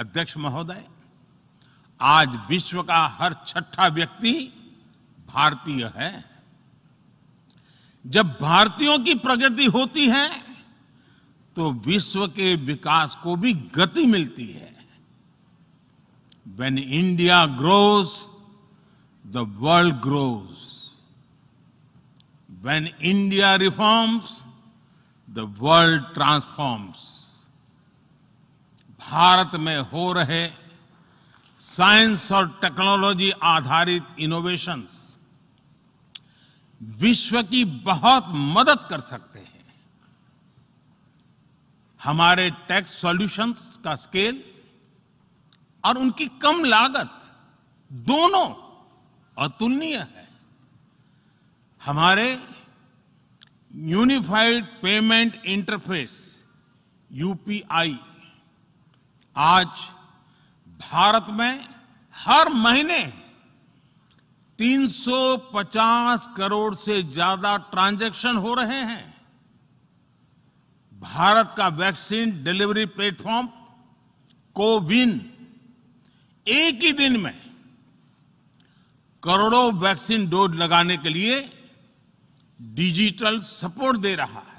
अध्यक्ष महोदय आज विश्व का हर छठा व्यक्ति भारतीय है जब भारतीयों की प्रगति होती है तो विश्व के विकास को भी गति मिलती है when India grows the world grows when India reforms the world transforms Bharat में हो रहे साइंस और टेक्नोलॉजी आधारित इनोवेशंस विश्व की बहुत मदद कर सकते हैं हमारे टैक्स सॉल्यूशंस का स्केल और उनकी कम लागत दोनों अतुलनीय है हमारे यूनिफाइड पेमेंट इंटरफेस यूपीआई आज भारत में हर महीने 350 करोड़ से ज्यादा ट्रांजैक्शन हो रहे हैं भारत का वैक्सीन डिलीवरी प्लेटफॉर्म कोविन एक ही दिन में करोड़ों वैक्सीन डोज लगाने के लिए डिजिटल सपोर्ट दे रहा है